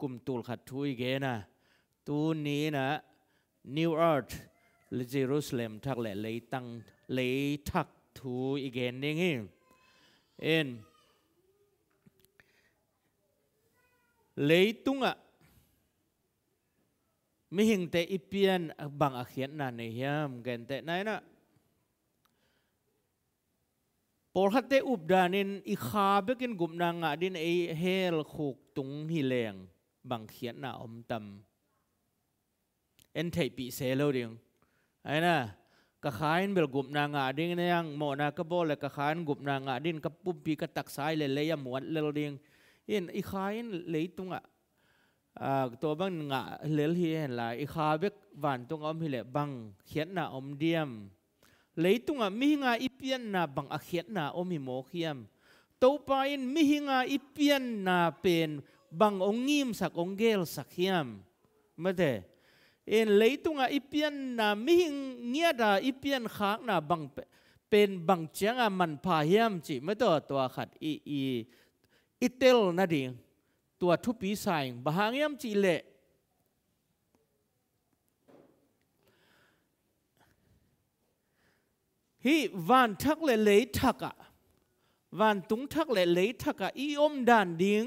กุมตูลขัดทุยเกนะตูนี้นะนิวอาร์ตลเจรูซาเล็มทักแหละเลยตั้งเลยทักทูอีเกนนี่เองเอ็นเลยตุงอ่ะไม่เห็นแต่อีเปียนบางอาเขียนนั่นเนี่ยยามกันแต่ไหนนะปอลคัตเตอุบดานินอีคาเบกินกุมนางอ่ะดินไอเฮลขุกตุงฮิเลงบังเขียนหน้าอมตำเอ็นเทปีเซลเดียงไอ้น่ะกระขายนเบลกุบนางาดิ้งนยังโมนากระโบเลยกระขายกุบนางาดิ้งกระปุ่มปีกระตักสายเลยเลยหมวนเลเดียงอินอีขายเลยตุงอ่ะตัวบังงะเลลฮีเห็นลายอีขาเวกหวานตุงอมฮิเลบังเขียนหน้าอมเดียมเลยตุงอ่ะมีงาอีเปียนนาบังอเขียนหน้าอมหิโมเขียมตัวไปมีหงาอีเปียนนาเป็นบางองงิมสักองเกลสักยามมาเดเอ็นเลยตุงอ่ะอีเพียนน่ะมิหิงเงียดอ่ะอีเพียนขากน่ะบางเป็นบางเจ้าอ่ะมันพายฮยมจีไม่ต่อตัวขัดอีอีอิตเตลนั่นเองตัวทุบปีสายบางเฮยมจีเละฮีวันทักเลยเลยทักอ่ะวันตุงทักเลยเลยทักอ่ะอีอมดันดิ้ง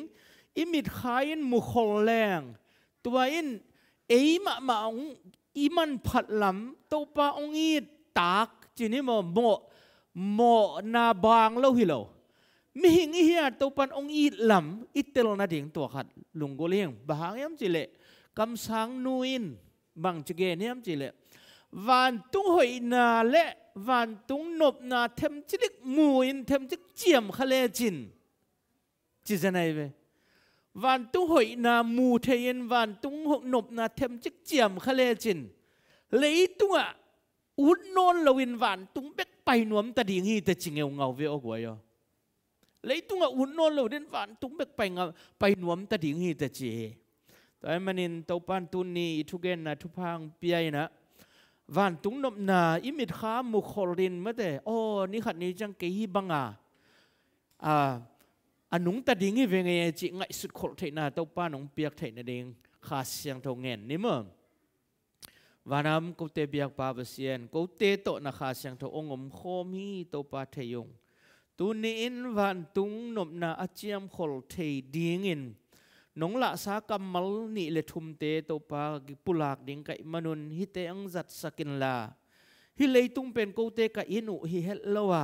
อิมิดขายนมุขลแรงตัวอินเอ๋มามาองอีมันผัดลำตัวปาองอีตากจีนี่มโมโมนาบางเล่าฮิโลมีหิงเฮียตัวปันองอีลำอิตเตลนาดิ่งตัวขัดลุงโกเลียงบางยมจิเลกำสังนูอินบังจเกนยมจิเลวันตุงหอยนาและวันตุงนบนาเทมจิลิกมูอินเทมจิกเจียมคาเลจินจิจะไหนเว้ van tung hoi na mù mu yên van tung hok nop na them chik chiam khale chín lấy tung à út non yên van tung bek bay nuốm ta đi nghi ta chỉ chingeu ngau ve ogwa yo lấy tung à út non yên van tung bek bay ngau pai nuam ta đi nghi ta chỉ tại mà manin tàu pan tu ni thu gen na thu phang piai na van tung nop na imit kha mu khorin ma để ô ni khát ni chẳng ke hi băng à à anung ta dingi venge chi ngai sut khol thei na to pa nong piak thei na ding kha siang tho ngen ni mo vanam ko te biak pa ba sian ko te to na kha siang tho ongom khom hi to pa theyong tu ni in van tung nop na achiam khol thei ding in nong la sa mal ni le thum te to pa gi pulak ding kai manun hi te ang zat sakin la hi leitung pen ko te ka inu hi het lawa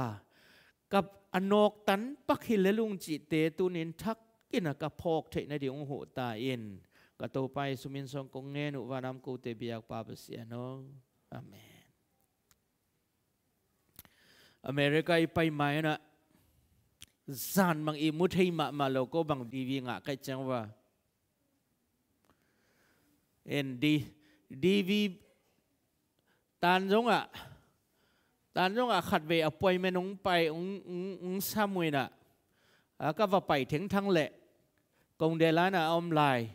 kap อนกตันปักหิเลลุงจิเตตุนินทักกินกะพอกเทนดิองหูตาอินกะโตไปสุมินทรงกงเนนุวานามกูเตบิยากปาปเสียนองอเมนอเมริกาไปไหมนะจานบางอีมุทให้มามาโลโกบางดีวีงะใกล้จังว่าเอ็นดีดีวีตานจงอ่ะตานยงอาขัดเวอป่วยแม่นงไปององงซามวยน่ะก็ว่าไปถึงทั้งแหละกงเดล้านะออมไลน์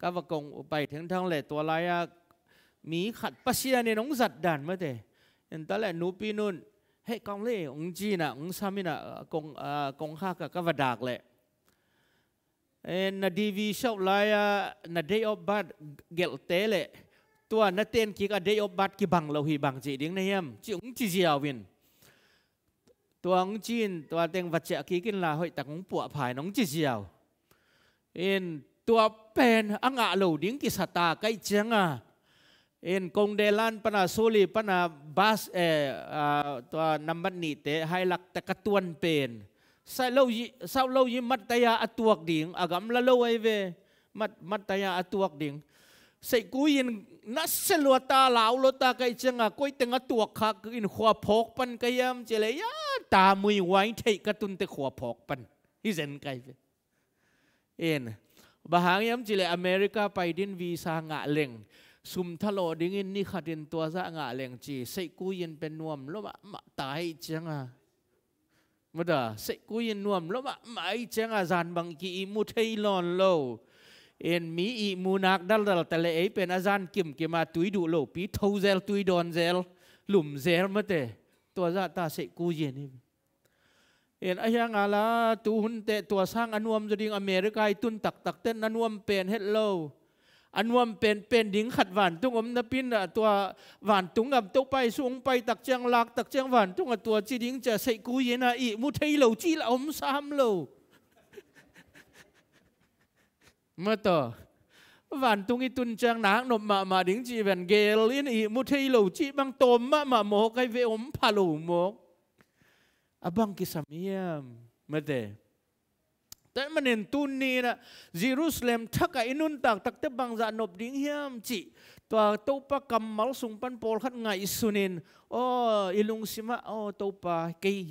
ก็ว่ากงไปถึงทั้งแหละตัวลายมีขัดปัสยาในนงจัดดันมาเตยันตแรกนูปีนุ่นเฮ้กองเล่องจีน่ะองซามินะกงกงข้าก็ว่าดากแหละเอ็นนาดีวีชอบลายนาเดย์ออฟบัดเกลเตเละตัวนัเตียนกิกอเดยอบบัดกิบังเราหีบังจีดิ้งในเยี่ยมจิงจีเจียววินตัวองจีนตัวเต็งวัดเจกิกินลาหอยตักงปัวผายน้องจีเจียวอินตัวเป็นอ่างอ่ะเหลาดิ้งกิสตาใกล้เจียงอ่ะอินกงเดลันปนาซูลีปนาบัสเออตัวนัมบันนีเตไฮลักตะกตวนเป็นสาวเลวสาวเลวยิมัตยาอตวกดิ่งอากำละเลวไอเวมัดมัตยาอตวกดิ่งใส่กูยินนัสเซลวตาลาวลตาไกจังะก้อยแตงตัวคักอินขวพกปันกยมเจเลยตามุยไว้ไทยกระตุนแตะขวพกปันอิเซนไกเอ็นบางยมเจเลยอเมริกาไปดินวีซ่างะเล่งสุมทะโลดิ้งินนี่ขัดินตัวซะงะเล่งจีใส่กุยินเป็นนวมลบวมาตายจังะมาดาใส่กุยินนวมลบวมาไม่จังอะจานบางกีมุไทยลอนโลเอ็นมีอีมูนักดัลดัลแต่ละเอเป็นอาจารย์กิมกิมาตุยดูโลปีทูเซลตุยดอนเซลหลุมเซลมาเตตัวจะตาเสกูเย็นี่เอ็นอายังอาลาตูหุนเตะตัวสร้างอนุมจะดิงอเมริกาตุนตักตักเต้นอนุมเป็นเฮดโลอันว่เป็นเป็นดิ้งขัดหวานตุงอมนพินตัวหวานตุงกับตัวไปสูงไปตักเจียงหลักตักเจียงหวานตุงกับตัวจีดิ้งจะใส่กูเย็นออีมุทัยเหลาจีละอมสามเหลา mơ tờ vạn tung y tuân trang náng nộp mà mà đứng chỉ vẹn ghê liên ý mu thây lầu chỉ băng tôm mà mà mồ cái về ốm phà lầu mồ à băng cái sầm yếm um, mơ tề tại mà nền tuân ni là Jerusalem thắc cái à, inun tạc thắc tế băng dạ nộp đứng hiếm chỉ tòa tàu pa cầm máu sung pan pol khát ngại sunin ô ilung sima ô tàu pa cây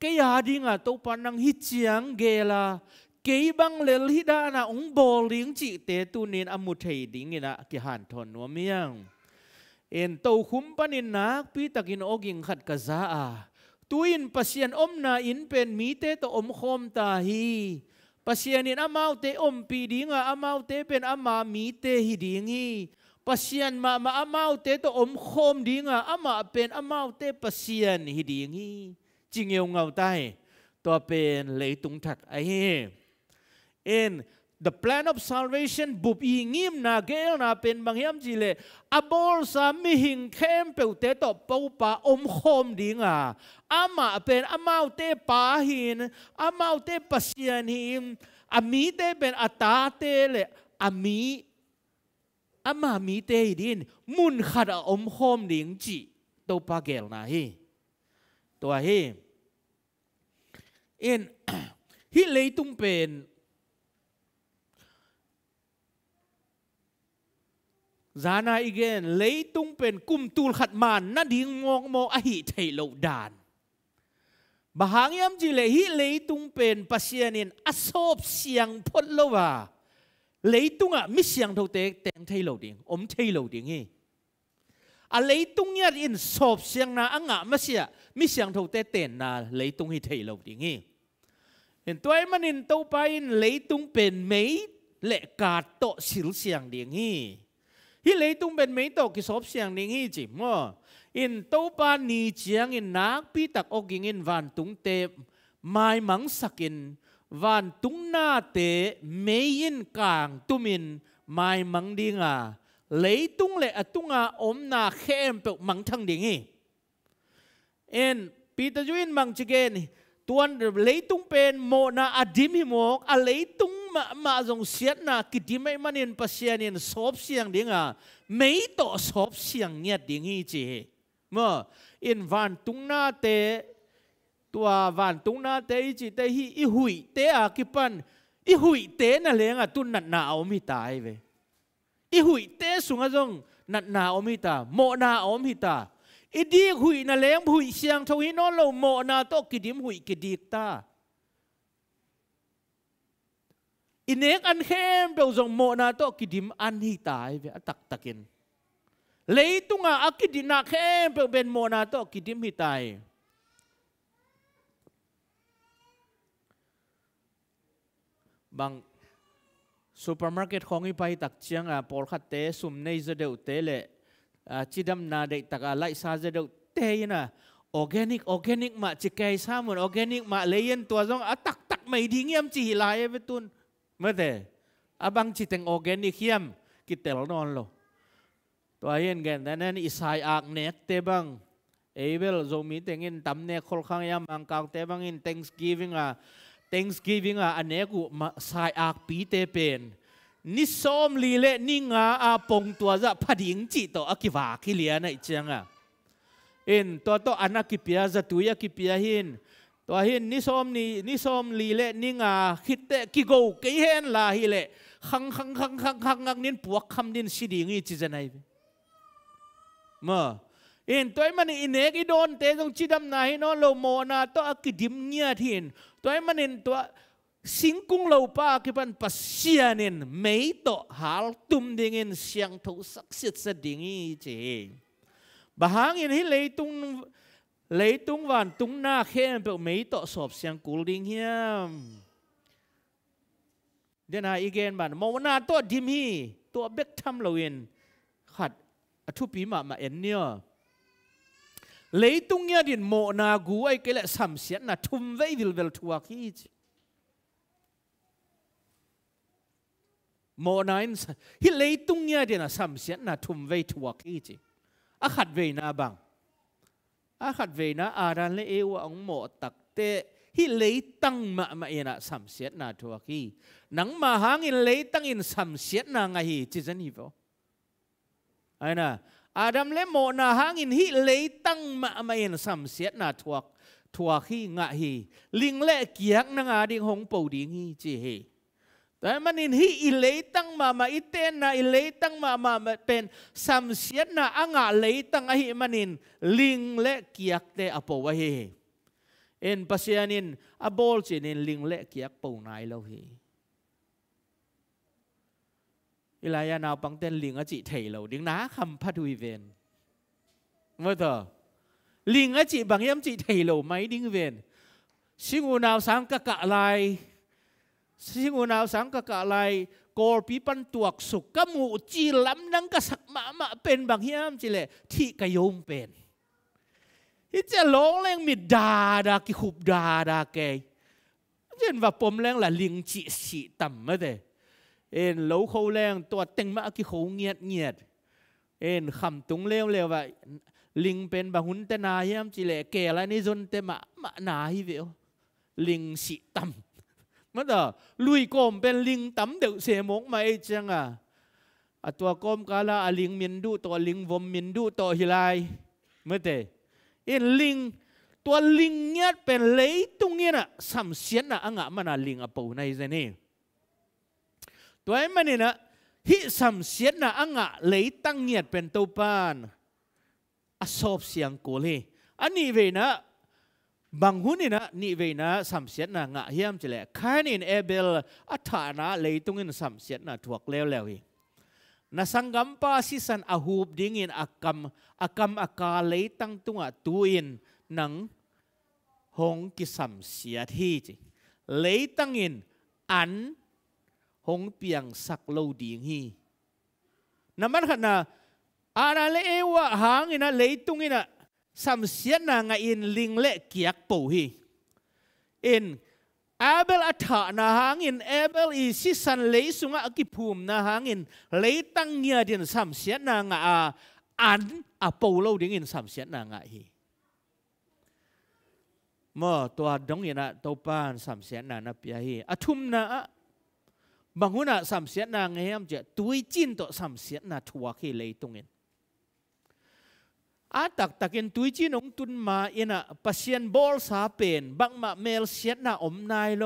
cái à đi ngà tàu pa năng hít chiang ghê là kế băng lệ lý đa na ông bò liếng chị tế tu nên âm một thầy đính nghe nạ kì hàn thôn nó miang en tàu khum panin nak pi takin oging khat ka za a à. tuin pasien om na in pen mi tế to om khom ta hi pasien in amau te om pi dinga à, amau te pen ama à mi tế hi dingi pasien ma ma amau te to om khom dinga ama pen amau te pasien hi dingi chingeu ngau tai to pen leitung thak ai in the plan of salvation bup i ngim na gel na pen banghiam jile abor sa mi hing khem pe te to po pa om khom dinga ama pen amau te pa hin amau te pasian him ami te pen ata te le ami ama mi te din mun khada om khom ding chi to pa gel na hi to hi in hi leitung pen จานาอีกเงนเลยตุงเป็นกุมตูลขัดมานนัดิงงงมอหิไทยโลดานบางยามจิเลฮิเลยตุงเป็นปัสยานินอสอบเสียงพดโลวาเลยตุงอ่ะมิเสียงทวเตแตงไทยโลดิงอมไทยโลดิงเฮอะเลยตุงเนี่ยอินสอบเสียงนาอ่งะมาเสียมิเสียงทวเตเตนนาเลยตุงฮิไทยโลดิงเฮเห็นตัวไอ้มันอินเต้าไปอินเลยตุงเป็นไม่เละกาโตสิลเสียงดิงเฮ hi lấy tung bên mấy tổ cái sốp xiang ninh hi chỉ mơ in tàu pa ni chiang in nak pi tak ok in van tung te mai mắng sakin van tung na te mei in kang tumin mai mắng đi ngà lấy tung lệ à tung à ôm na khem pe mắng thằng đi nghi in Peter Juin mang chicken tuan lấy tung pen mo na adim hi mok a lấy tung ma ma zong siat na kitim ai manin pasianin sop siang dinga mấy to sop siang nia ding hi chi mà in van tung na te tua van tung na te chi te hi i hui te a kipan i hui te na lenga tun nat na om hi tai ve i hui te sunga zong nat na om hi ta mo na om ta อีดีหุยนะเลมหุยเสียงทวีนอนเราโมนาโตกิดิมหุยกิดีกตาอินเอกอันเข้มเปลวจงโมนาโตกิดิมอันฮิตายเวตักตะกินเลยตุงอาอกิดินาเข้มเปวเป็นโมนาโตกิดิมฮิตายบางซูเปอร์มาร์เก็ตของอีไปตักเชียงอ่ะพอขคัดเตะสุ่มในจะเดือดเตะเลย Chỉ chidam na dek taka lai saja dok te na organic organic mà chỉ cây chikai samun organic mà ma leyen tua zong atak tak mai dingiam chi hilai betun mate abang chỉ teng à, organic hiam kitel non lo tua yên gen dan nan isai ak nek te bang Abel zomi tengin tamne khol khang yam angkaw te in thanksgiving a à. thanksgiving a aneku sai ak pi te pen ni som li le ni nga a pong tua za phading chi to akiwa khi lia nai changa in to to ana ki pia za tu ya ki pia hin to hin ni som ni ni som li le ni nga khit te ki go ke hen la hi le khang khang khang khang khang ngang nin puak kham nin si ding chi za nai ma en toy man in ek i don te jong chi dam na hi no lo mo na to akidim nya thin toy man in to singkung lo pa kipan pasianin mei to hal tum dingin siang thâu saksit siết sa dingi chỉ bahangin hi lấy tung lấy tung van tung na khen pe mei to sop siang kul ding hiam den ha igen ban mo na to dim hi to bek tham lo in khat a pi ma ma en nia lấy tung nya din mo na gu ai cái lệ sam sian na thum vei vil vel thuak hi mô nain hi lấy tung nha đi na sam sian na thum ve thuak hi chi a khat ve na bang a khat ve na aran le ewa ong mo tak te hi lấy tăng mà mà yên à sam siết na thua khi nắng mà hang in lấy tăng in sam siết na ngay hi chỉ dân hi vô ai na Adam à, le mo na hang in hi lấy tăng mà mà yên sam siết na thua thua khi ngạ hi linh lệ kiếng na ngà đi hong bầu đi hi chỉ hi Tại manin hi ilay tang mama iten na ilay tang mama pen samsiat na anga lay tang ahi manin ling le kiak te apo wahi. En pasianin abol chin in ling le kiak pau nai lo hi. Ilaya nào bằng tên ling a chị thầy lâu đứng ná khăm phát huy ven. Mới vâng thờ. Ling a chị bằng em chị thầy lâu mấy đứng ven. Singu nào sáng các cạ lai. Like. สิ่งอุณาสังกะกะไลโกปีปันตวกสุกกมูจีลำนังกะสักมะมะเป็นบางเฮียมจิเลที่กะยมเป็นฮิจะลงแรงมิดดาดากิขุบดาดาเกยเช่นว่าปมแรงละลิงจิสิต่ำมาเดเอ็นโลเขาแรงตัวเต็งมากิเขาเงียดเงียดเอ็นคำตุงเลวเลวว่าลิงเป็นบาหุนเตนาเฮียมจิเลเกลนี่จนเตมะมะนาฮิเวลลิงสิต่ำ mất à lui gom, bên linh tắm đều xe mong mà ấy chăng à à tua gom cả là à linh miền du to linh vom miền du hi lai, mới thế in linh tua linh nhát bên lấy tung yên à sắm xiên à anh ạ à, mà là linh à bầu này thế này tua em mà nè hi sắm xiên à anh ạ à, à, lấy tăng nhiệt bên tàu pan à sọp xiang cố lên anh như vậy nữa bằng hun na ni về na sắm siết na ngạ hiam chỉ khai khan Abel, ebel atha na lấy tung in sắm siết na thuộc leo leo hi na sanggam pa si san ahub ding in akam akam aka lấy tăng tung tu tuin nang hong ki sắm siết hì, chỉ lấy tăng in an hong piang sak lâu ding hi naman khana ana le ewa hangina leitung ina sam sian na nga in ling le kiak po hi in Abel atha na hangin Abel i si san le sunga akipum na hangin le tang nia din sam sian na nga a an apolo ding in sam sian na nga hi mo to dong ina to pan sam sian na na pia hi athum na bang huna sam sian na nge ham che tui chin to sam sian na thuwa khi le tungin อาตักตักินตุยจีนงตุนมาเอ็นะปัสยันบอลสาเป็นบังมาเมลเสียนาอมนายโล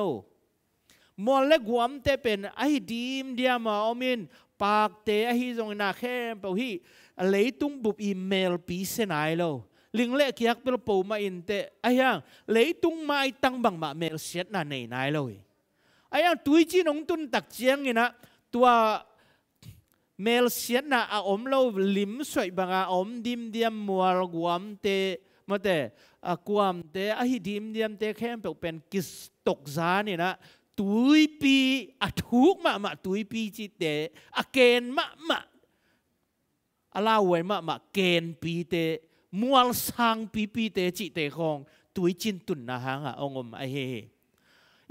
มอลเลกวมเตเป็นไอดีมเดียมาอมินปากเตอฮีจงนาแค่เปาฮีเลยตุงบุบอีเมลปีเสนายโลลิงเล็กยักเปลปูมาอินเตไอยังเลยตุงมาตั้งบังมาเมลเสียนาในนายโลไอยังตุยจีนงตุนตักเจียงนี่นะตัวเมลเสียนาอาอมเราลิมสวยบางอาอมดิมเดียมมัวกวมเตมาแต่กวมเตอหิดิมเดียมเตแค่เป็นกิสตกซานี่นะตุยปีอทุกมามาตุยปีจิตเตอเกนมามาอลาวยมามาเกนปีเตมัวสังปีปีเตจิตเตของตุยจินตุนนะฮะองอมไอเฮ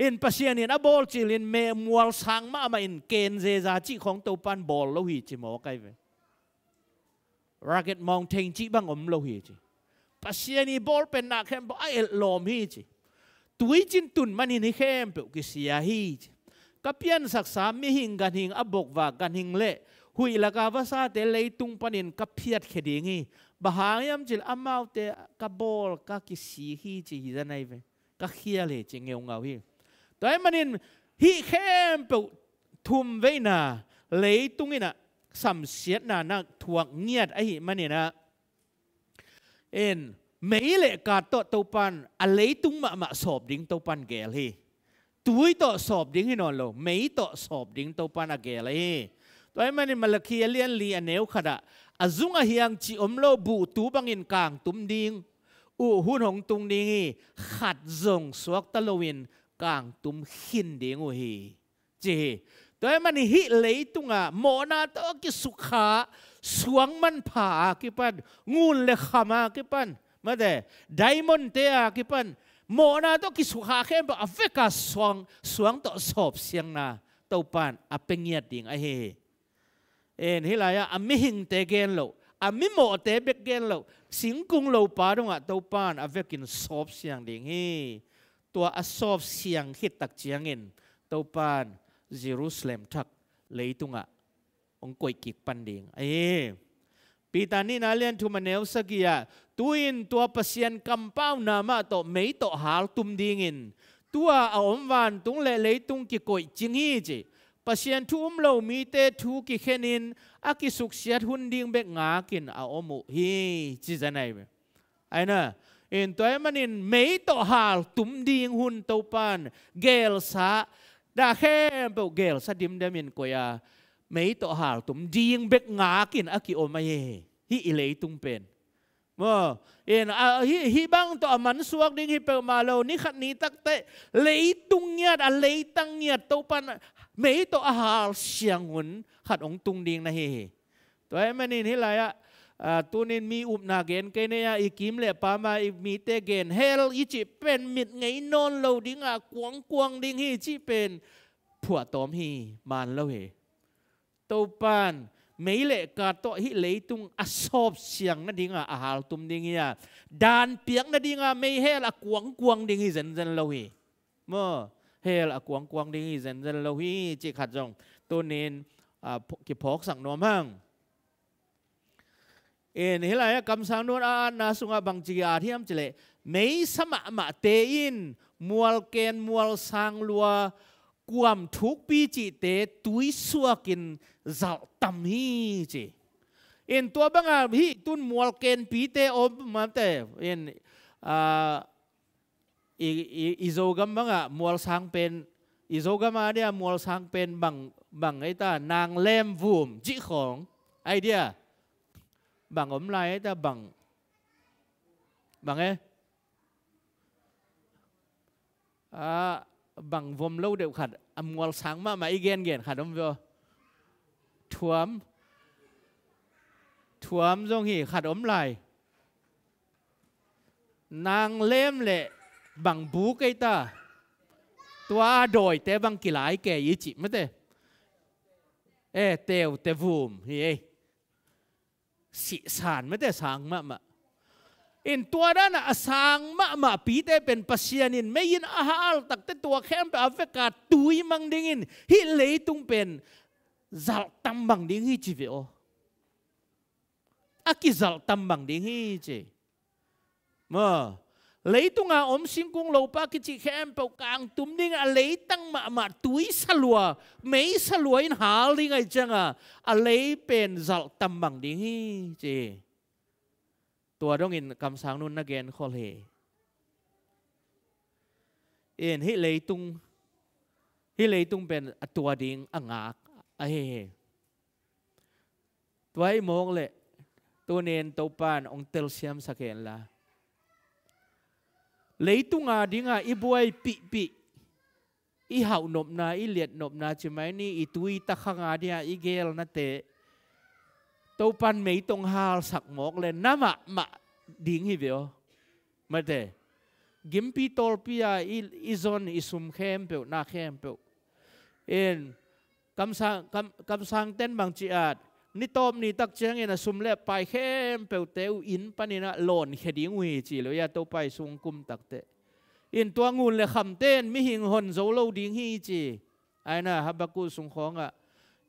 อินปัศยานินอบบอลจิลินเมมัวสังมาอามาอินเกณฑ์เจจิของตัวปันบอลโลหิตจิมอกไกไปรักเก็ตมองเทงจิบังอมโลหิตจิปัศยานีบอลเป็นนักแข่งบอลไอเอลลอมหิตจิตุยจินตุนมันิน่แข่งเปกิเสียหิตจิกับเพียนศักษามิหิงกันหิงอับบกว่ากันหิงเละหุยละกาวาซาเตเลยตุงปันินกับเพียดเขดีงีบาหายมจิลอามาวเตกับบอลกักิสีหิตจิฮิจันไอเวกัเขียเลจิเงงเอาฮีตัวไอ้มันนี่ฮีเข้มเปทุมเว้นาเลยตุงนี่นะสำเสียนานักทวงเงียดไอ้หิมันนี่นะเอ็นไม่เละกาโตตัปันอะไรตุงมามาสอบดิ้งตัปันแกลีตุยต่อสอบดิ้งให้นอนลไม่ต่อสอบดิ้งตัปันอะแกลีตัวไอ้มันนี่มาลคีเลียนลีอันเนวขดะอาจุงอาเฮียงจีอมโลบูตูบังอินกลางตุ้มดิ้งอูหุ่นหงตุงดิ้งขัดจงสวกตะลวินางตุมหินเดียงวีเจตัวมันหิเลยตุงอ่ะโมนาตัวกิสุขาสวงมันผากิปัน งูเลขามากิปันมาแต่ไดมอนเตียกิปันโมนาตัวกิสุขาเข้มบออเวกัสวง สวงต่อสอบเสียงนาตัวปันอเปงเงียดดิ่งไอเฮเอ็นฮิลายะอมิหิงเตเกนโลอเมิโมเตเบกเกนโล สิงกุงโลปาดงอ่ะตัวปันอเวกินสอบเสียงดิ่งฮตัวอสอบเสียงคิดตักเจียงเงินเต้าปานเยรูซาเล็มทักเลยตุงอ่ะองกวยกิกปันดิงเอปีตานี้นาเลียนทุมันเนวสกียตัวอินตัวเปเซียนกำป้าวนามาต่อไม่ต่อหาลตุมดิงินตัวเอาอมวานตุงเละเลยตุงกิกวยจิงฮีจีเปเซียนทุมเรามีเตทูกิเขนินอากิสุกเสียทุนดิงเบกงากินเอาอมุฮีจีจะไหนไอ้น่ะ in toy manin mei to hal tum ding hun to pan gel sa da khem pe gel sa dim da min ko ya mei to hal tum ding bek nga kin aki o mai hi ilei tung pen mo in hi hi bang to man suak ding hi pe ma lo ni khat ni tak te lei tung nyat a lei tang nyat to pan mei to hal siang hun khat ong tung ding na he, hi toy manin hi la ya ตูนินมีอุปนาเกนเกเนียอีกิมเลปามาอีมีเตเกนเฮลอีจิเป็นมิดไงนอนเราดิงอ่ะกวงกวงดิงฮีจิเป็นผัวตอมฮีมานเราเหตปานไม่เละกาโตฮิเลตุงอสอบเสียงนั่นดิงอ่ะอาหารตุมดิ้งอ่ะดานเปียงนั่นดิงอ่ะไม่เฮลกวงกวงดิงฮีเจนเจนเราเหเมื่อเฮลกวงกวงดิงฮีเจนเจนเราฮีจิขัดจงตัวนินอ่ากิพอกสั่งนอมห้าง in hilaya kam sang nun an na sunga bang chi a thiam chile mei sama ma te in mual ken mual sang lua kuam thuk pi chi te tui suakin zal tam hi chi in tua banga hi tun mual ken pi te om ma te in a bang banga mual sang pen izogam a dia mual sang pen bang bang ai ta nang lem vum chi khong idea bằng ốm lai ta bằng bằng e à, bằng vòng lâu đều khát âm à, ngoal sáng mà mà igen gen khát ông vô thuam thuam dong hi khát ốm lai nàng lem lệ bằng bú cây ta tua đồi té bằng kỳ lái kẻ ý chị mất thế ê tèo tè vùm hi สิสานไม่ได้สางมะมะอินตัวนั้นะสางมะมะปีแต่เป็นปัสยานิน ไม่ยินอาหารตักแต่ตัวแข้มไปอเฟกาตุยมังดิงินฮิเลยตุงเป็นจัลตัมบังดิงฮิจิเวออากิจัลตัมบังดิงฮิจิมื lấy tung à om sinh cung lâu ba cái chị khem bầu càng tum đi à lấy tăng mà mà túi sa lùa mấy sa lùa in hà đi ngay chăng à à lấy bền dọc tầm bằng đi hi chị tua đông in cầm sáng nun nagen khol hề in hi lấy tung hi lấy tung bền tua ding à ngạc à hề hề tua mong lệ tu nền tàu pan ông tel siam saken la lấy tung leitunga dinga ibuai pi pi i hau nộp na i liet nop na chi mai ni i tui ta khanga dia i gel na te tàu pan mấy tong hal sak mok le nama ma ding hi veo ma te gimpi tolpia i i zon i sum khem pe na khem pe en kam sang kam kam sang ten bang chi นี่ตมนี่ตักเจงเงินะุมเล็บไปเข้มเปลวเตวอินปนินะหล่นเขดิงวีจีเลยยาตัวไปสุงกุมตักเตอินตัวงูเลยคำเต้นมิหิงหนโซโลดิงฮีจีไอ้น่ะฮับบักูสุงของอ่ะ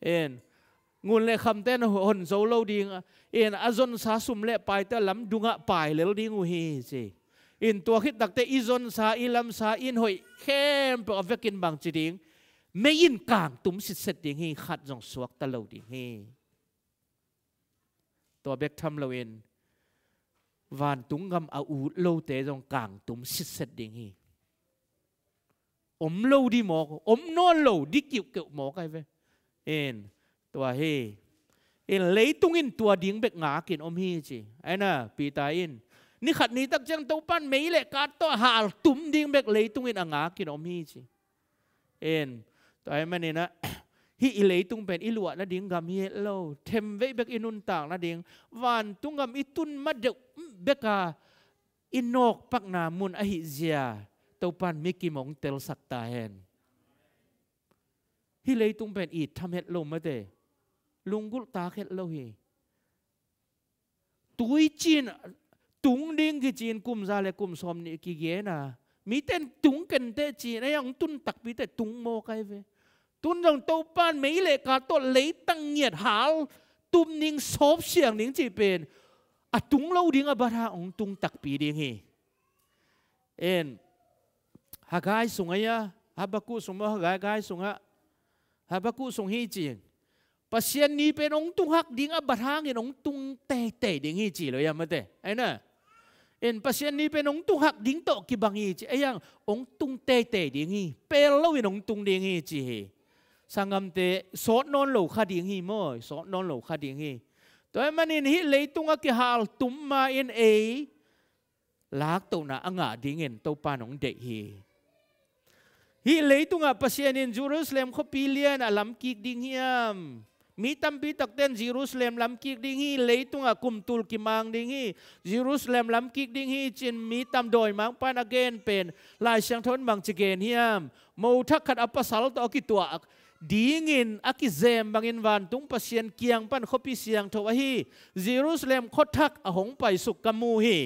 เอ็นงูเลยคำเต้นหนโซโลดิงเอ็นอาจนสาสุมเล็บไปแต่ลำดุงะไปเลยดิงูฮีจีอินตัวคิดตักเตอิจนสาอิลำสาอินหอยเข้มเปลวเวกินบางจีดิงไม่อินกลางตุ้มสิเสดิงฮีขัดจงสวกตะโลดิงฮีตัวเบกทำเลาเองวานตุงกำเอาอูโลเตจงกลางตุมสิเสดดิ่งฮีอมโลดีหมอกอมนอนโลดิกิวเกี่ยวหมอกไอ้เวเอ็นตัวเฮเอ็นเลยตุงอินตัวดิ่งเบกงากินอมฮีจีไอ้น่ะปีตาอินนี่ขัดนี้ตักจังเต้าปั้นไม่เละกาตัวหาตุมดิ่งเบกเลยตุงอินอ่างากินอมฮีจีเอ็นตัวเอ้มันนี่นะฮีเลตุงเป็นอิลวะนาดิงกามีเยโลเทมเวเบกอินุนต่างนาดิงวันตุงกามอิตุนมาเดกเบกาอินอกปักนามุนอหิเซียตปันมิกิมงเตลสักตาเฮนฮีเลตุงเป็นอิทำเฮ็ดลมมาเตลุงกุลตาเฮ็ดโลฮีตุยจีนตุงดิงกิจีนกุมซาเลกุมซอมนิกิเยนามีเต้นตุงกันเตจีนอยังตุนตักพีแต่ตุงโมกัยเว tuân rằng tàu ban mấy lệ cả tôi lấy tăng nhiệt hảo tum ninh xốp xiang ninh chỉ bên à tung lâu điên à bà ra ông tung tắc bì điên hi en hagai sung ấy à habaku sung mà hagai gai sung bắc habaku sung hi chỉ pasian ni bên ông tung hắc đi ngà bà ra nghe ông tung tè tè đi hi chỉ rồi à mà tè ấy nè en pasian ni bên ông tung hắc điên tọ kí bằng hi chỉ ấy à, ông tung tè tè đi hi pel lâu in ông tung đi hi chỉ hi สังกมเตสซนนลโลคดีงีมอยสอนนลโลคดีงีตัวมันนี่เลยตุงกิฮาลตุมมาเอ็นเอลักตัวน่ะอ่างดิ่งเงินตัวปานองเดียฮีฮีเลยตุงอัะภาษาเนนจูรุสเลมคขพิเลียนอลัมกิกดิ่งฮียมมีตัมปีตักเต้นจิรุสเลมลำกิกดิ่งฮีเลยตุงอัะคุมตุลกิมังดิ่งฮีจิรุสเลมลำกิกดิ่งฮีจินมีตัมโดยมังปานอเกนเป็นลายเชียงทนบางจเกนเฮียมมูทักขัดอปัสัลตอวกิตัว dingin akizem bangin van tung pasien kiang pan khopi siang tho hi jerusalem khothak ahong pai suk kamu hi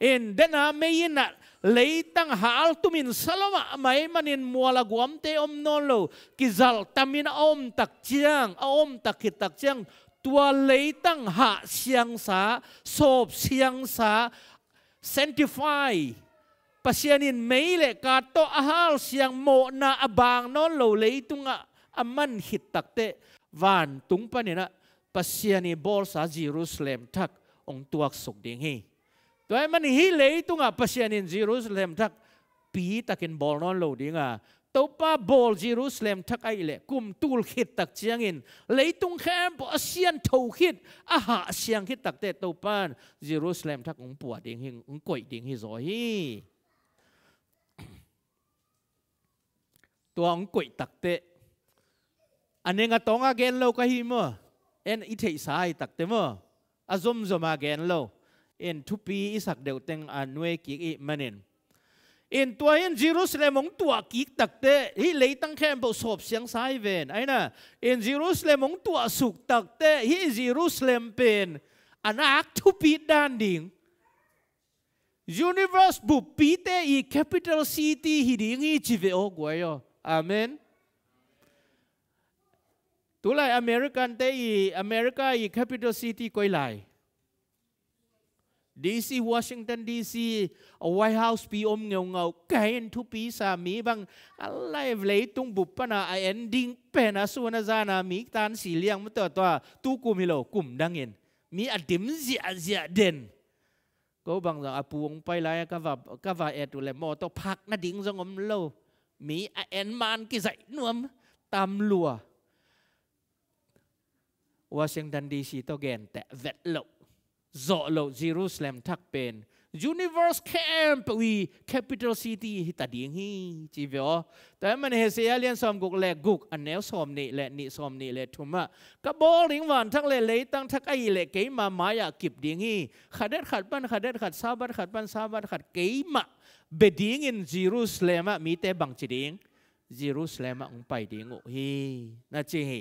in dena meina leitang haal tumin salama mai manin muala guam te om nolo kizal tamin om tak chiang om tak ki tak chiang tua leitang ha siang sa sob siang sa sanctify pasianin meile ka to ahal siang mo na abang non lo leitunga aman hit takte van tung panina pasiani bol sa Jerusalem tak ong tuak sok ding hi toy man hi lei tunga pasiani Jerusalem tak pi takin bol non lo dinga pa bol Jerusalem tak ai le kum tul hit tak chiangin leitung kham po asian tho hit a ha siang hit tak te pa Jerusalem tak ong puwa ding hing ong koi ding hi zo hi tuang koi tak te anh nghe tông again lâu cái him en ít thấy sai tắc thế mà à zoom zoom again lâu en thu pi isak đều tiếng anh nuôi kí ít manin in tua in Jerusalem ông tua kí tắc thế hi lấy tăng khem bộ sộp sáng sai về anh na in Jerusalem ông tua sụp tắc thế hi Jerusalem pen anh ác thu pi đan đình universe bu pi i capital city hi ding hi chi o gwa yo amen ตัวไรอเมริกันเตอีอเมริกาอีแคปิตอลซิตี้กยัยไลดีซีวอชิงตันดีซีไวท์เฮาส์ปีอมเงาเงาแกเนทุปีสามีบางอะไรเลยตุงบุปผนาไอเอ็นดิ้งเป็นอาสุนาจานามีตานสีเลียงมัตัวตัวตูกุมิโลกุมดังเงิน มีอดิมเสียเสียเด่นก็บางอย่างอปวงไปไล่ก็ว่าก็ว่าเอ็ดอเลยมอตอพักนัดดิ้งจงอมโลมีไอเอ็นมันกิใจ่นวมตามลัววอชิงตันดีซีตอแกนแต่เวดโลจอโลเยรูซาเล็มทักเป็น universe camp we capital city hi ta ding hi chi veo ta man he se alien som guk le guk anel som ni le ni som ni le thuma ka bo ring wan thak le le tang thak ai le ke ma maya kip ding hi khadet khat ban khadet khat sabat khat ban sabat khat ke ma be ding in jerusalem mi te bang chi ding jerusalem ang pai ding hi na chi hi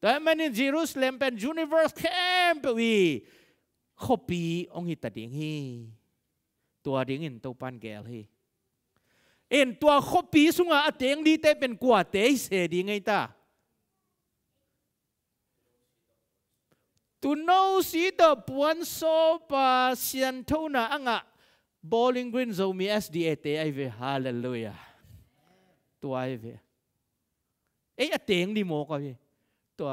แต่มันในเยรูซาเล็มเป็นยูนิเวอร์สแคมป์วีขบีองค์ตัดดิ่งฮีตัวดิ่งอินตัวปันแกลฮีเอ็นตัวขบีสุงอาเตียงดีแต่เป็นกว่าเตยเสดีไงตาตุนโนสีตะปวนโซปาเซียนทูน่าอ่างะ Bowling Green zo mi SDA te ai ve hallelujah. Tu ai ve. Ei ateng di mo ka ve. ตัว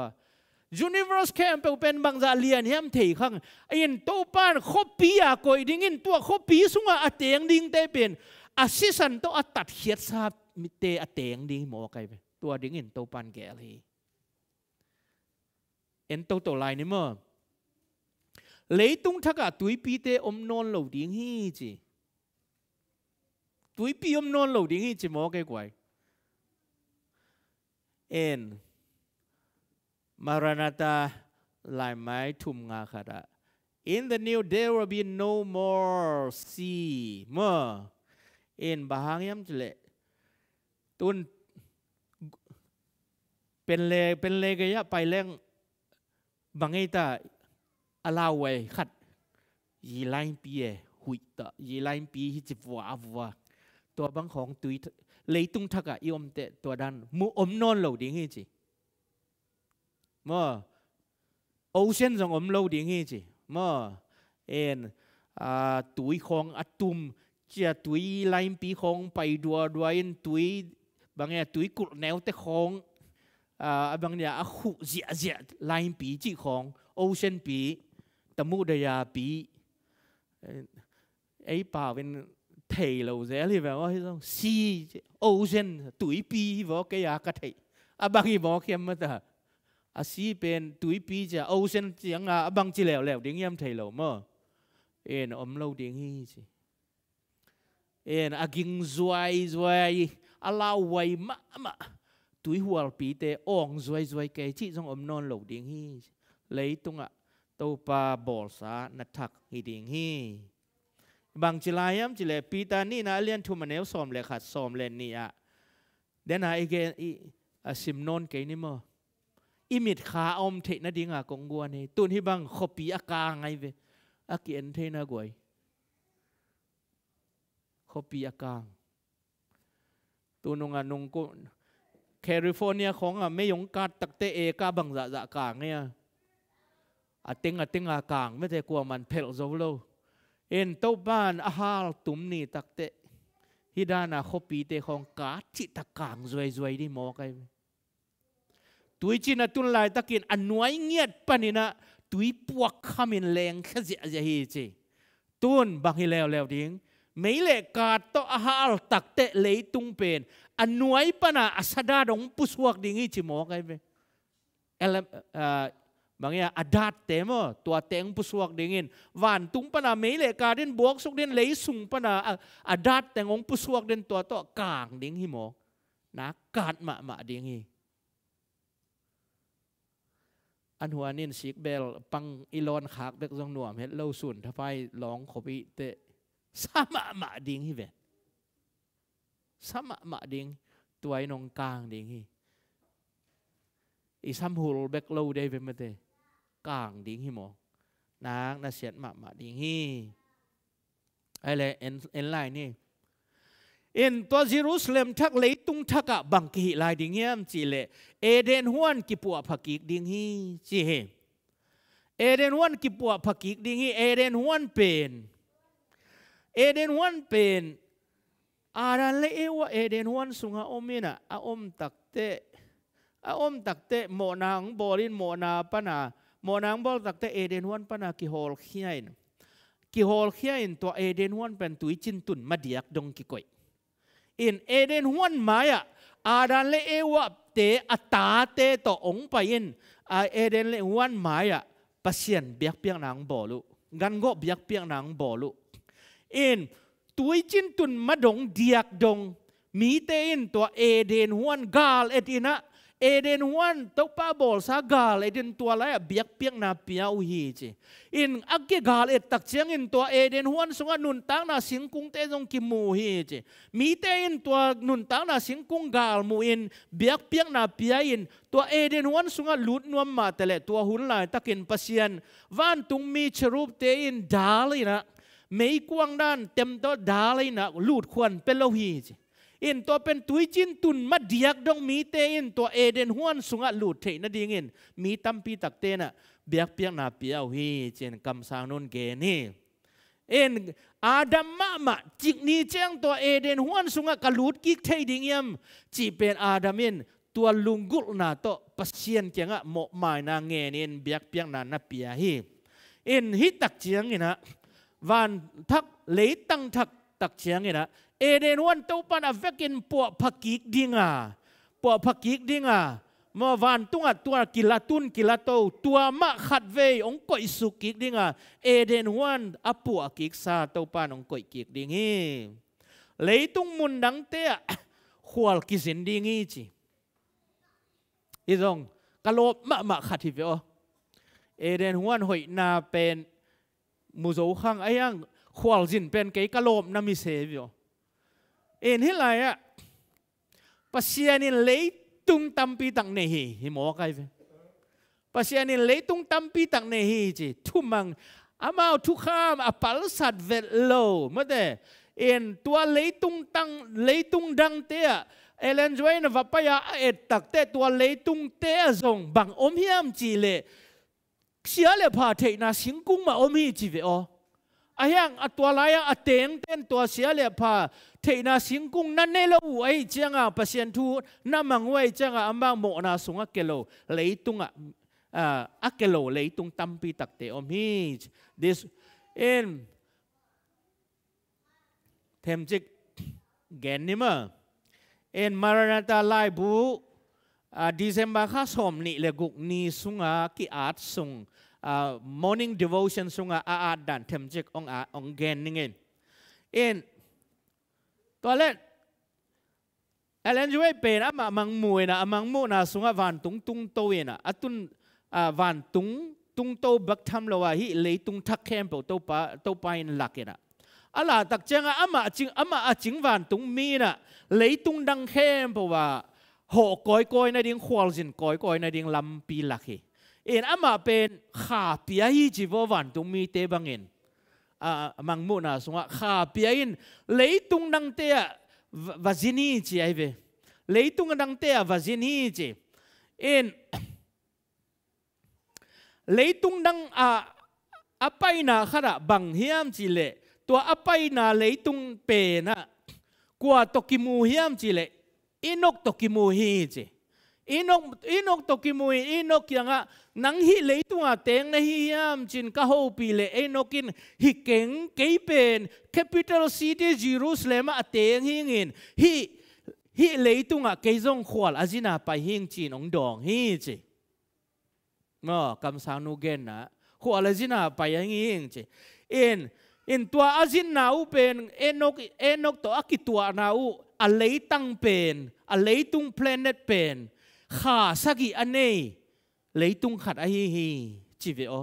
universe camp เป็นบางจาเลียนเฮมถี่ข้างอินโตปานขบปีอะกอยดิ้งอินตัวขบปีสุงอาเตียงดิ้งเตเป็นอาศิสันโตอตัดเขียดซาบมิเตอเตียงดิ้งหมอไกเป็นตัวดิ้งอินโตปานแก่เลยเอ็นโตโตไลนี่มั้งเลยตุ้งทักอะตุยปีเตอมนอนเหลาดิ้งฮีจีตุยปีอมนอนเหลาดิ้งฮีจีหมอไกกวยเอ็นมาร a n ตา h a lai mai tum nga ด h a In the new there will be no more sea. Mer. In bahang yam chile. Tun เป็นเลเป็นเลกยะไปแรงบางไงตาอาลาไวยขัดยีไลปีหุยตะยีไลปีฮิจิวาววัวตัวบางของตุยเลยตุงทักอะยอมเตตัวดันมูอมนอนเหล่าดิ้งีห้จีมอโอเซนสองผมเราดีงี้จีมอเอนตุยของอัตุมจะตุยไลน์ปีของไปดัวด้วยนตุยบางอย่างตุยกุดแนวเต่องบางอย่างอหุเสียเสียไลน์ปีจีของโอเซนปีตะมุดยาปีไอป่าเป็นเทเราเสียเลยแบบว่าที่ต้องซีโอเซนตุยปีวอกแกยากระเทยอบางอย่างบอกียนมาแต่อาศีเป็นตุยปีจะเอาเส้นเสียงอาบังจีแล้วแล้วเดียงยามไทยเราเมื่อเอ็นอมเราเดียงฮีจีเอ็นอากิงจวยจวยอาลาวไว้มะมะตุยหัวปีเตอองจวยจวยแกจีจงอมนอนเราเดียงฮีเลยตรงอ่ะตัวปลาบอลสานัทักฮีเดียงฮีบางจิลายามจิเลปีตานี่นะเลียนทุมันเนวสอมเลยขัดสอมเลนนี่อ่ะเดนหาอีเกอีอาซิมนอนเกนี่มั้ imit kha om the na dinga kongwa ni tun hi bang khopi aka ngai ve akien the na goi khopi aka tununga nung ko California khong a me yong ka takte e ka bang dạ dạ ka nge a tinga tinga kang me te kwa man phel zo lo en to ban a hal tum ni takte hidana khopi te khong ka chi ta kang zoi zoi đi mo kai ตุยจีนตุนลายตะกินอันวยเงียดปนินะตุยปวกขมินแรงขจิจะฮีจีตุนบางฮีเลวเลวดิ้งไม่เลกาดต่ออาหารตักเตะเลยตุงเป็นอันวยปนะอสดาดงปุสวกดิ้งจิมอกันไปเอลบางอย่างอดัดเต็มตัวเต็งปุสวกดิ้งินวานตุงปนะไม่เลกาดินบวกสุกดินเลยสุงปนะอดัดแต่งองปุสวกดินตัวต่อกลางดิ้งหิมอนะกาดมามาดิ้งฮีอันหัวนินสิกเบลปังอีลอนขากเบกซองหน่วมเห็ดเล่าสุนทไฟรลองขบิเตสามะมะดิงฮิเวสามะมะดิงตัวไอ้นองกลางดิงฮิอีซัมฮูลเบกเล่าได้เป็นมาเตกลางดิงฮิหมอนางนาเสียนมะมะดิงฮิไอเลเอ็นเอ็นไลน์นี่เอ็นตัวจีรุสเลมทักเลยตุงทักะบังกิลายดิเงี้ียมจีเลเอเดนฮวนกิปัวผักกิกดิ่งฮีจีเฮเอเดนฮวนกิปัวผักกิกดิ่งฮีเอเดนฮวนเป็นเอเดนฮวนเป็นอาราเลเอวะเอเดนฮวนสุงาอมินะอาอมตักเตอาอมตักเตโมนางบอลินโมนาปนาโมนางบอลตักเตเอเดนฮวนปนากิฮอลขี้ยนกิฮอลขี้ยนตัวเอเดนฮวนเป็นตุยจินตุนมาเดียกดงกิกอยอินเอเดนหวนหมายอะอาดันเลเอวะเตอตาเตต่อองไปอินอาเอเดนเลหวนหมายอะปัสยนเบียกเปียงนางบอลุกันก็เบียกเปียงนางบอลุอินตัวจินตุนมาดงเดียกดง มีเตอินตัวเอเดนหวนกาลเอตินะ Eden wan to pa bol gal Eden tua la biak piak na pia u hi in akki gal et tak chiang in tua Eden wan sunga nun tang na singkung te jong ki mu hi chi mi te in tua nun tang na singkung gal mu in biak piak na pia in tua Eden wan sunga lut nuam ma tele tua hun lai takin pasian van tung mi cherup te in dal ina mei kwang dan tem to dal ina lut khuan pelo hi chi อินตัวเป็นตุยจินตุนมาเดียกดงมีเตอินตัวเอเดนฮวนสุงะหลุดเทนดีงิน มีตัมปีตักเตนะเบียกเปียกนาเปียวฮีเจนกำสางนนเกนี่เอ็นอาดัมมะมาจิกนี้เจ้งตัวเอเดนฮวนสุงะกะลุดกิกเทดิงยมจีเป็นอาดัมินตัวลุงกุลนาโตปัสเชียนเกียงะหมกไมายนางเงินเอ็นเบียกเปียกนานาเปียฮีเอ็นฮิตักเจียงนี่นะวันทักเลยตั้งทักตักเชียงนี่นะเอเดนวันเต้าปันอเวกินปวผักกิกดิงาปวผักกิกดิงาเมื่อวานตุงอ่ะตัวกิลาตุนกิลาโตตัวมะขัดเวองก่อยสุกิกดิงาเอเดนวันอปัวกิกซาเต้าปันองก่อยกิกดิงีเลยตุงมุนดังเตะขวลกิสินดิงีจีอีตรงกะโลบมะมะขัดทิเวอเอเดนวันหอยนาเป็นมูโซข้างไอ้ยังขวลจินเป็นไกกะโลบนามิเซวิโอ in hi lai a pasian in tung tampi tak ne hi hi mo kai ve pasian in leitung tampi tang ne hi chi thu mang amao thu kham apal sat vet lo ma de in tua tung tang tung dang te a elen join va pa ya et tak te tua leitung te a zong bang om hiam chi le sia le pha thei na singkung ma om hi chi ve o a hang a tua la ya a teng ten tua xia le pha thế na sinh cung na nê lâu ấy chăng à a pasien thu na mang chăng à a amba mộ na sung sunga kelo lấy tung a à akelo lấy tung tam pi tắc te om hi this in thêm chik gen ni ma in maranatha lai bu à december kha som ni le guk ni sunga ki át sung à morning devotion sung sunga a át dan thêm chik ông à ông gen ningen in toilet Ellen à, Joy pen ama amang mui na amang à, mu na sunga vạn tung à, tung to ina atun à, van tung tung to bak tham lo wa hi le tung thắc khem po to pa to pa là đặc trưng tak chenga ama ching ama a ching van tung mi na le tung đăng khem po wa ho koi koi na ding khwal jin koi koi na ding lam pi lakhi in ama pen kha pia hi chi vo vạn tung mi bằng bangin À, mang mu na sunga kha piain leitung nang te vazini chi ai ve leitung nang te vazini chi in leitung nang a apai na khara bang hiam chi le tua apai na leitung pe na kwa tokimu hiam chi le inok tokimu hi chi inok inok to ki mui inok kianga nang hi le tunga teng na hi yam chin ka ho pi le enokin hi keng keipen capital city jerusalem a teng hingin hi hi le tunga ke jong khwal azina pa hing chin ong dong hi chi no kam sa nu gen na khwal azina pa yang hing chi in in tua azin na u pen enok enok to akitua na u a le pen a le planet pen ขาสักอันนี้เลยตุงขัดไอ้ฮีจีเวอ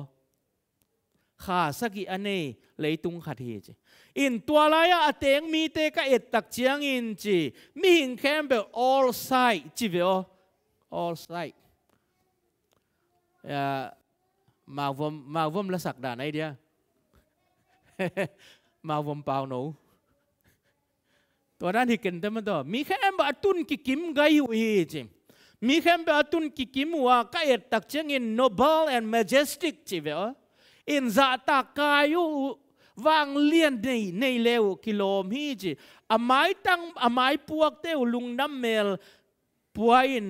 ขาสักอันนี้เลยตุงขัดฮีจีอินตัวลายอาเตงมีเตก็เอ็ดตักเจียงอินจีมีหินแคมเบล all side จีเวอ all side มาผมมาผมละสักดานไอเดียมาผมเปล่าหนูตัวนั้นที่กินแต่มันต่อมีแค่แบบตุนกิกิมไกอยู่ฮีจิมีเข็มบปตุนกิกิมัวก็เอ็ดตักเชงอิน n บลแอนด์ m a เจสติกจีเวออินซาตากายุวางเลียนในในเลวกิโลมีจีอามายตั้งอามายพวกเตวลุงน้ำเมลปวยิน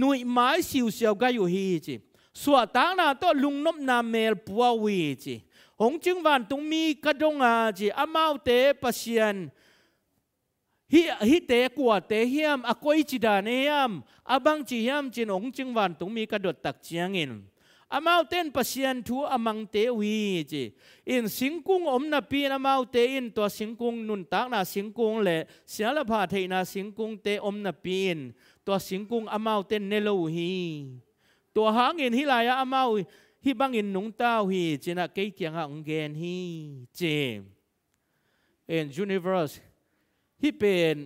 นุยไมยสิวเสียวกายุฮีจีสวตางนาตลุงนบนาเมลปัววีจีหงจึงวันตรงมีกระดงอาจีอามาวเตปเชียน hi hi te kwa te hiam a koi chi da ne hiam abang chi hiam chin ong ching wan tung mi ka dot tak chiang in amau ten pasian thu amang te wi chi in singkung om na pi na mau te in to singkung nun tak na singkung le sia la pha thei na singkung te om na pi in to singkung amau ten ne lo hi to hang in hi la ya amau hi bang in nung tao hi na ke kyang ha ong gen hi che in universe ฮิเป็น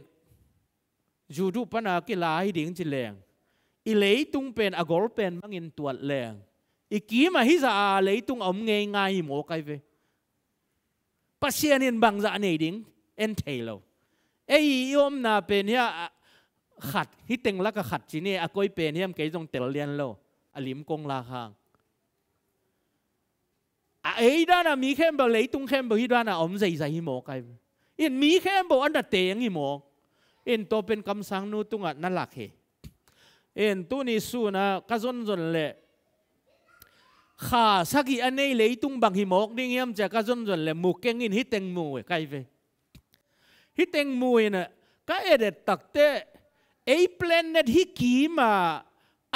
ยูดูปนากิลาฮิดิ่งจิแรงอีเลยตุงเป็นอากอลเป็นมังอินตัวแรงอีกีมาฮิจะอาเลยตุงอมเงยง่ายหมอไกเวปัสเซียนินบางจะเนดิ่งเอ็นเทลเอ้ยอมนาเป็นเฮียขัดฮิเต็งละก็ขัดจีนี่อากอยเป็นเฮียมเกยจงเตลเลียนโลอลิมกงลาคางไอ้ด้านะมีเข้มเบลเลยตุงเข้มเบลฮิด้านะอมใจใจหมอไกเวอินมีแค่บอกอันดัดเตียงอีหมอกอินตัวเป็นคำสั่งนูตุงอ่ะนั่นหลักเหเอ็นตัวนี้สู้นะกระซนจนเละข้าสักอันนี้เลยตุงบังหิมอกนี่เงี้ยมจะกระซนจนเละมุกเก่งอินฮิตเต็งมยใครเฟฮิตเต็งมวยน่ะก็เอเดตักเตไอ้เพลนเนตฮิกีมา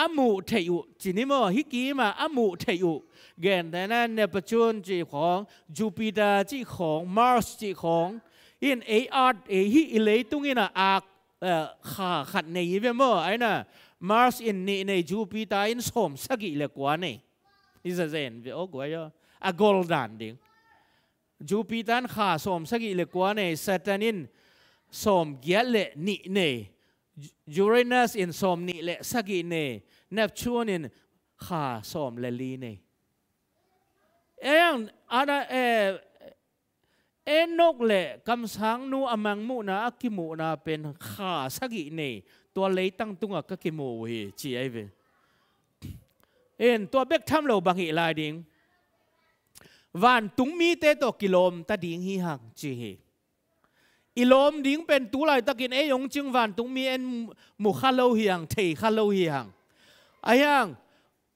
อามูเทยุจินิโมฮิกีมาอามูเทยุแกนแต่นั้นเนี่ยประชูนจีของจูปิเตอร์จีของมาร์สจีของ in a art a hi ilei tungina ak à, à, ờ, kha khat nei ve mo à, na mars in ni nei jupiter in som sagi le kwa nei is a zen ve o gwa a golden ding jupiter kha som sagi le kwa nei saturn in som gyale ni nei uranus in som ni le sagi nei neptune in kha som le li nei เอ็งอันนั้น enok le kam sang nu amang mu na akimu na pen kha sagi nei tua lấy tăng tung ở các cái mù chỉ ấy về em tua biết tham lầu bằng hệ lại điện vạn tung mi tê tổ kilom ta điện hi hàng chỉ hi ilom điện bên tú lại ta kiện ấy e ông chứng vạn tung mi en mù khá lâu hi hàng thầy lâu hi ai hàng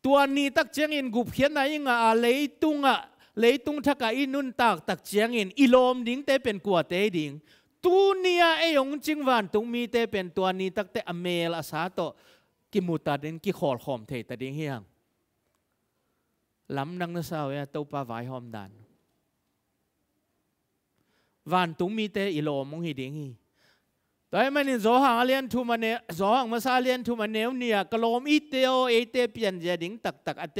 tua ni tắc chén in gup hiến này ngà lấy tung à เลยตุงทักอินุนตากตักเจียงอินอิลมดิ้งเตเป็นกัวเตดิ้งตูเนียเอยงจิงวันตุงมีเตเป็นตัวนี้ตักเตอเมลอาสาโตกิมูตาดินกิขอลหอมเทต่ดิ้งเฮียงลำนังนสาวเอตปาวายหอมดันวันตุงมีเตอิลมมงฮิดิ้งฮี Tại mình nên gió hàng liên thu mà hàng mà xa nè cái lom ít tiêu tắc tắc at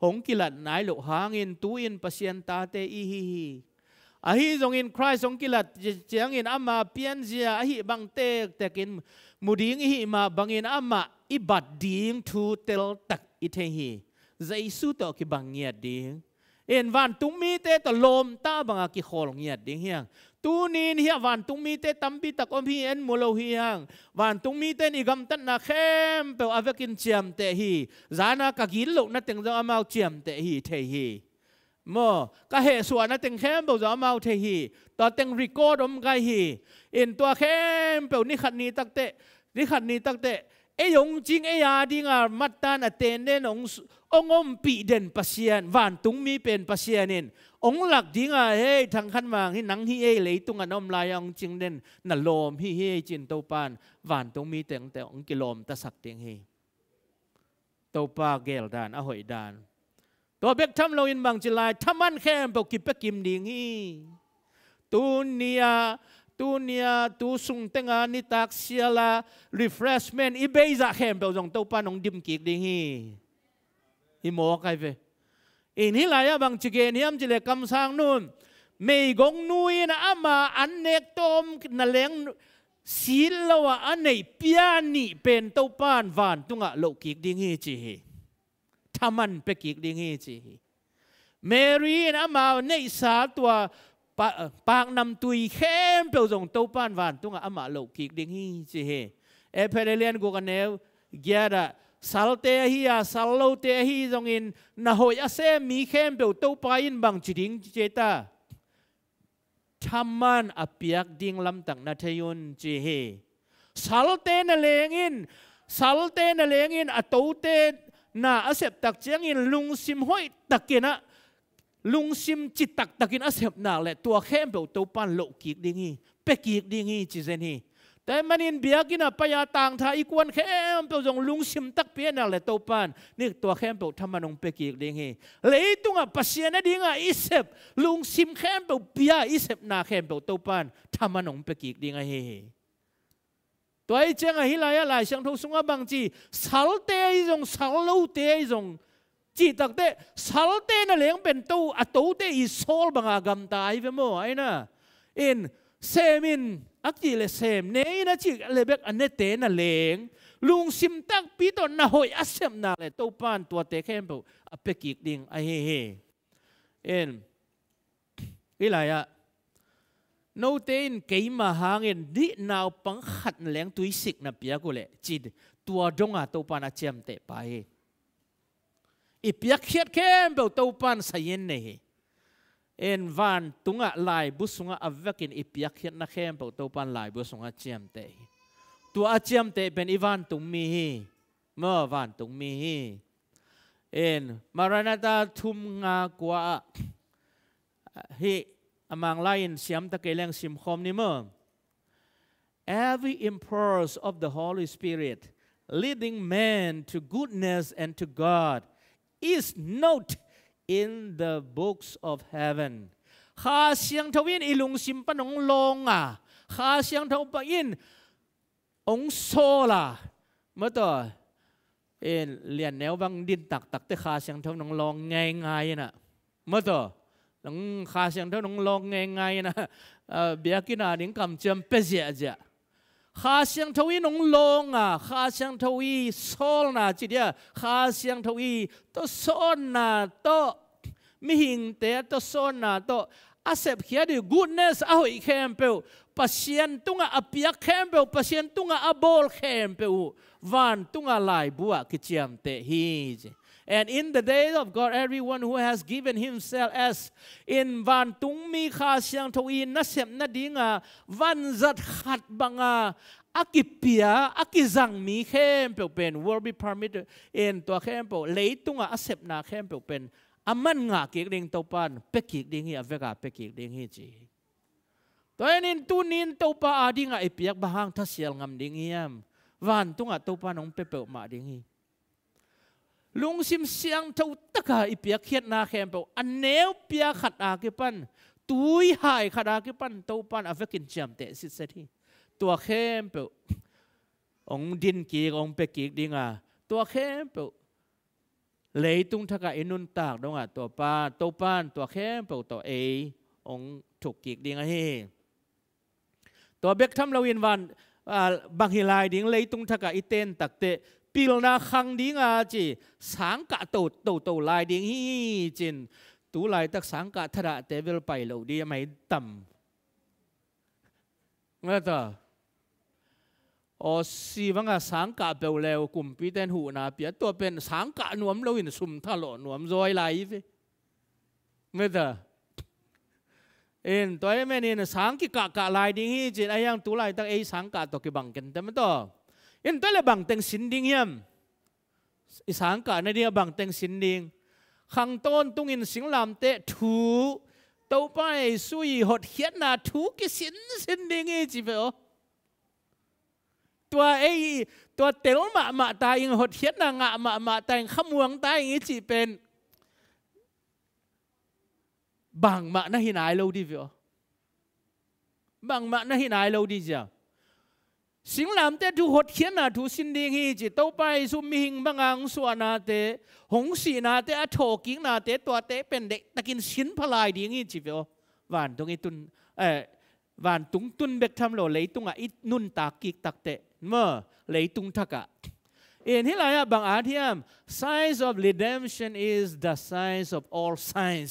hong kỳ lạt nái lộ hàng tu in pasien ta te i hi Christ hong kỳ lạt chiang in ama biển bang te te muding hi ma bang in ama ibat ding tel tak i the hi ki bang nhiệt ding in van tung mi te to lom ta bang a ki khol nhiệt ding ตูนินเฮียวันตุงมีเตตัมบิตักอมฮีเอ็นมูโลฮีฮังวันตุงมีเตนอีกำตันนาเข้มเปลาเวกินเจียมเตฮีจานากะกินโลนัตเตงจะเอาเจียมเตฮีเทฮีมอกะเหส่วนนัตเตงเข้มเปลจะเอาเทฮีต่อเต็งรีโกดอมไกะฮีอินตัวเข้มเปลนี่ขันนี้ตักเตนี่ขันนี้ตักเตเอยงจริงเอยาดิงามัตตานอเตนเนนององมปีเด่นปัสเซียนวันตุงมีเป็นปัสเซียนินองหลักดีงาเฮ้ทางขั้นวางที่นังที่เอเลยตุงอะนอมลายองจิงเด่นนันโลมที่เฮจินเตาปานหวานตรงมีแต่งแต่องกิโลมตะสักเตียงเฮเตาปาเกลดานอหอยดานตัวเบกทำเราอินบางจิลายทำมันแค่เปกิบเปกิมดิงฮ้ตุเนียตุเนียตูสุงเตงานิตักเซียลา refreshment อีเบย์จะแค่เปจงเตาปานองดิมกิกดิงฮ้อีโมกไรเว in hi lai bang chi gen hiam chi le kam sang nun mei gong nui na ama an nek tom na leng sil lo an nei pian pen to pan van tunga lo kik ding hi chi hi thaman pe kik ding hi chi hi mary na ma nei sa tua pak nam tui khem pe jong to pan van tunga ama lo kik ding hi chi hi e pe le len go ka ne gyara sal te hi a sal te hi zong in na hoi a se mi khem pe to pa in bang chi ding che ta thamman a piak ding lam tak na thayun chi he sal na leng in sal na leng in a to te na a sep tak chiang in lung sim hoi takena lung sim chi tak takin a sep na le tua khem pe to pan lo kik ding hi pe kik ding hi chi zen hi แต่มันอินเบียกินะปยาต่างทาอีกวนแค่เปียงลุงซิมตักเปียนอะไรยตัวปานนี่ตัวแค่เปียทำมันงเปกีกเด้งเฮเลยตุงอ่ะปัสยานะดิ่งอ่ะอิเซบลุงซิมแค่เปียเปียอิเซบนาแค่เปียวตัวปานทำมันงเปกีกเด้งเฮตัวไอ้เจ้าฮิลายาลายเชียงทุกสุงบางจีสัลเตย่งสัลลูเตย่งจีตักเตสัลเตน่ะเลี้ยงเป็นตู้อตูเตอีโซลบังอากรรมตายไปหมดไอ้น่ะอินเซมิน ak ti le sem nei na chi le bek an ne te na leng lung sim tak pi to na hoi a sem na le to pan tua te khem bo a à, pe ki ding a à, he he en ilaya no tein keima hangin di nau pang khat leng tui sik na pia ko le chi tua donga to pan a à, chem te pa he i pia khiat khem bo to pan sa yen he เอ็นวันตุงะลายบุษงะอเวกินอิปยักเห็นนักเข้มปกตัวปันลายบุษงะเจียมเตตัวอาเจียมเตเป็นอีวันตุงมีเมื่อวันตุงมีเอ็นมารณตาทุมงากว่าฮิอมังไลน์เสียมตะเกลงสิมคมนี่เมื่อ every impulse of the Holy Spirit leading man to goodness and to God is not in the books of heaven kha siang thoin ilung sim panong longa kha siang tho pa in ong sola mà to e, liền nếu băng din tạc tạc tới kha siang thâu nong lo ngay ngay nè mà to nong kha siang thâu nong lo ngay ngay nè à, bia kia nà đến cầm châm bê ข้าเสียงทวีนงลงอ่ะข้าเสียงทวีโซลนะจีเดียข้าเสียงทวีตโซนนะตมิหิงเตตโซนนะตอาเซบเขียดิ goodness เอาอีเข้มเปวปัศยันตุงอาเปียเข้มเปวปัศยันตุงอาบอลเข้มเปววันตุงอะลายบัวกิจยมเตฮีจี And in the days of God, everyone who has given himself as in van tung mi kha siang thâu in na sem na ding a van zat khat bang a akipia akizang mi khem pe pen will be permitted in to khem tung leitunga asep na khem pe pen aman nga kik ding to pan pe kik ding hi avega pe kik ding hi chi to in tu nin to pa adinga ipiak e bahang thasial ngam ding hiam van tung tunga to pa nong pe pe ma ding hi sim siang thâu tất cả ít bia khiết na khem bảo anh nếu bia khát à cái pan túi hại khát à cái pan tàu pan avec à, kinh chạm tệ xịt xịt hi tua khem bảo ông din kì ông pe kì đi ngà tua khem bảo lấy tung thắc cái nun tạc đúng à tua pa tàu pan tua khem bảo tua ấy ông thuộc kì đi ngà hi tua bek tham lâu yên van à, bằng hi lai đi lấy tung thắc cái iten tắc tệ ปีลนาคังดิงอาจีสังกะตูตูตูลายดิงฮีจินตูลายตักสังกะทระเตเวลไปเหลาดีไม่ต่ำมั่นต่ออสีวังสังกะเปลวเลวกุมพีเตนหูนาเปียตัวเป็นสังกะนวมเลวินสุมทะเลนวมรอยไหลเมืั่นต่อเอ็นตัวเอ็มเนี่ยสังกิกะกะลายดิงฮีจินไอยังตูลายตักไอสังกะตกกิบังกันแต่ไม่ต่อ in tole bang teng sin ding yam isang ka na dia bang teng sin ding khang ton tung in sing lam te thu tâu pai suy hot hiết na thu cái sin sin ding e chỉ phải oh. tua ấy e, tua tel mà mà ta in hot hiết na ngạ mà mà ta in khăm muang ta in e, chỉ pen bằng mà na hin ai lâu đi vậy oh. bằng mà na hin ai lâu đi chưa สิงลำเตดูหดเขียนนาดูสินดีงีีจิตเต้าไปซุมหิงบางอังสวนาเต หงสีนาเตอโถกิงนาเตตัวเตเป็นเด็กตะกินสินพลายดีงีีจิเววานตรงนี้ตุนเออวานตุงตุนเบกทำโลเลยตุงอ่ะอินุ่นตากิกตักเตเมื่อเลยตุงทักะเอ็นที่ไรอะบางอาทิยม size of redemption is the size of all s i e n e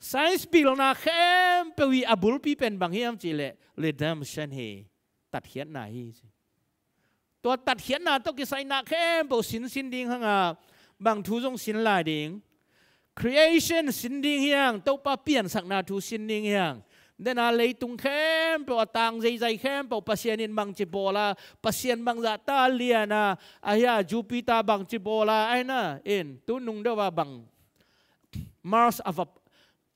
Science bil na khem pe wi abul pi pen bang hiam chi le redemption he tat hian na hi to tat hian na to ki sai na khem bo sin sin ding hanga à, bang thu jong sin lai ding creation sin ding hiang to pa pian sak na thu sin ding hiang nên là lấy tung khem bảo à, tang dây dây khem bảo pasien in bằng chỉ bỏ là pasien bằng dạ ta liền à aya à, Jupiter bằng chỉ bỏ là ai na in tu nung đâu và bằng Mars avap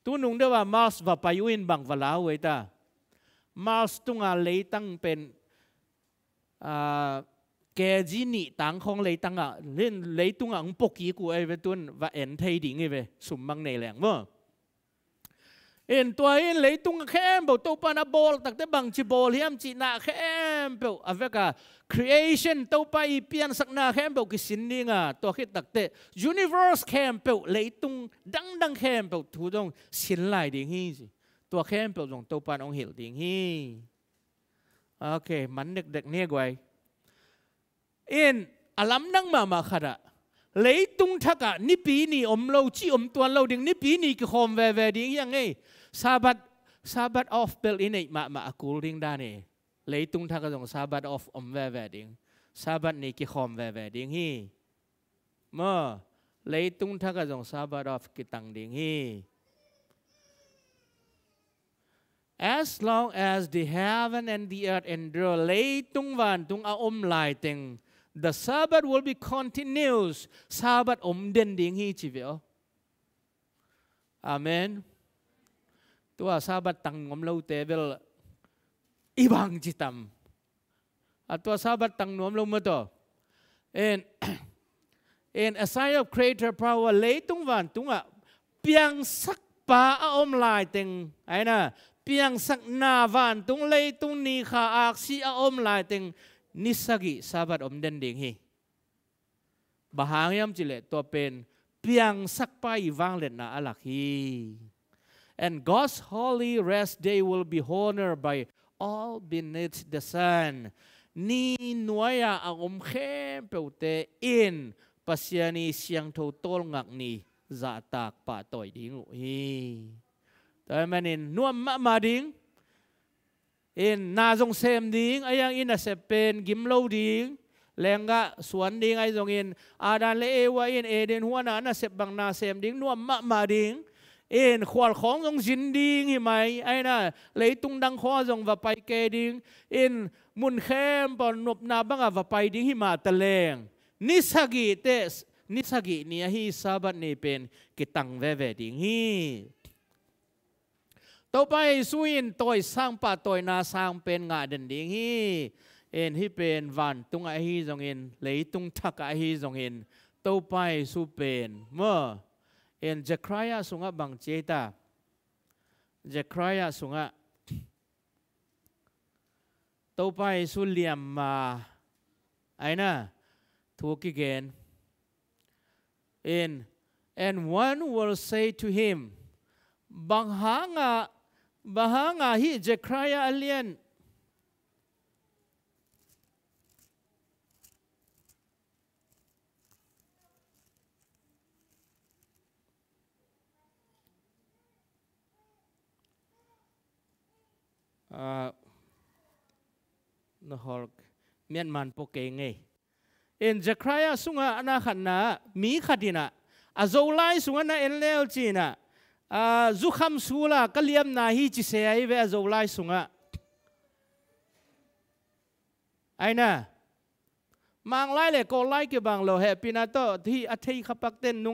ตูนุงเดว่ามาสว่าไปยุ่นบังวลาเวตามาสตุงอาเลยตั้งเป็นเกจีนิตังของเลยตั้งอ่ะเล่นเลยตุงอ่ะอุปกีกูเอเวตุนว่าเอ็นเทดิงเอเวสมบังในแหล่งมั้งเอ็นตัวเองนเลยตุงเข้มเปล่าตัวปานาบอลตักแต่บังชีบอลเฮียมจีน่าเข้มเปล่าอเวกา creation ตัวไปเปียนสักนาเข้มเปล่ากิสินนิงาตัวคิดตักแต่ universe เข้มเปล่าเลยตุงดังดังเข้มเปล่าทุ่งสินไหลดิ่งฮีสิตัวเข้มเปล่าตรงตัวปานองหิลดิ่งฮีโอเคมันเด็กเด็กเนี่ยกวเอ็นอลัมนั่งมามาขาะเลยตุงทักอะนิปีนี่อมเราจีอมตัวเราดิ่งนิปีนี่ก็หอมแวแวดิ่งยังไงซาบัดซาบัดออฟเบลอินเอมามากูดิ่งด้านเอเลยตุงทักก็ตองซาบัดออฟอมแวแวดิ่งซาบัดนี่ก็คอมแวแวดิ่งฮีเมื่อเลยตุงทักก็ตองซาบัดออฟกิตังดิ่งฮี as long as the heaven and the earth endure เลยตุงวันตุงอาอมลายเต็ง the Sabbath will be continuous. Sabbath ổn định điện hi chỉ việc. Amen. Tôi à Sabbath tăng ngom lâu tế về ibang chỉ tâm. À tôi à Sabbath tăng ngom lâu mà to. En en a sign of Creator power lấy tung vạn tung à piang sắc pa om lại tình ấy na biang sắc na vạn tung lấy tung ni khả ác si om lại tình nisagi sabat om den ding hi bahang yam chile to pen piang sak pai wang let na alak hi and God's holy rest day will be honored by all beneath the sun ni nuaya ang umkhem peute in pasiani siang tho tol ngak ni za tak pa toy ding hi ta manin nuam ma ma ding อินนาจงเซมดิ้งไอ้ยังอินอเสเป็นกิมโลดิ้งแรงก็สวนดิ้งไอ้จงอินอาดานเลเอวาอินเอเดนหัวนานาเสบังนาเซมดิ้งนวมะมาดิ้งเอ็นขวาของจงจินดิ้งหช่ไหมไอ้น่ะเลยตุงดังข้อจงว่าไปเกดิ้งเอ็นมุนเข้มปอนนบนาบังอ่ะว่าไปดิ้งหิมาตะแรงนิสกิเตสนิสกิเนี่ยฮีซาบันเนี่เป็นกิตังเวเวดิ้งฮีต่อไปสุยินตัวสร้างป่าตัวนาสร้างเป็นงาเด่นดิ่งฮีเอ็นที่เป็นวันตุงไอฮีจงเอ็นเลยตุงทักไอฮีจงเอ็นต่อไปสุเป็นเมื่อเอ็นจะใครอสุงะบังเจตาจะใครอสุงะต่อไปสุเลียมมาไอ้น่ะทุกกี่เกณฑ์็น and one will say to him bang hanga và há ngà hi Zechariah alien à, nó hol miền man po kê nghe in Zechariah sunga à, ana à khanna mi khadina azolai sunga na enlel china dù à, kham su là ka liêm na hi chi se ai ve zo lai ai aina mang lai le ko lai ke bang lo he pina to thi athei